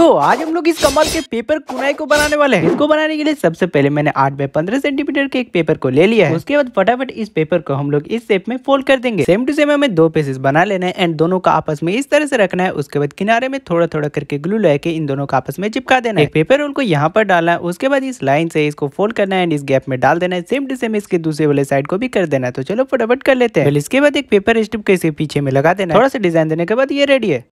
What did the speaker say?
तो आज हम लोग इस कमल के पेपर कुनाई को बनाने वाले हैं इसको बनाने के लिए सबसे पहले मैंने आठ बाय पंद्रह सेंटीमीटर के एक पेपर को ले लिया है उसके बाद फटाफट इस पेपर को हम लोग इस शेप में फोल्ड कर देंगे सेम टू सेम हमें दो पीसेस बना लेना है एंड दोनों का आपस में इस तरह से रखना है उसके बाद किनारे में थोड़ा थोड़ा करके ग्लू लेके इन दोनों का आपस में चिपका देना है पेपर रोल को यहाँ पर डालना है उसके बाद इस लाइन से इसको फोल्ड करना है एंड इस गैप में डाल देना है सेम टू सेम इसके दूसरे वाले साइड को भी कर देना है तो चलो फटाफट कर लेते हैं इसके बाद एक पेपर स्टिप इसे पीछे में लगा देना थोड़ा सा डिजाइन देने के बाद ये रेडी है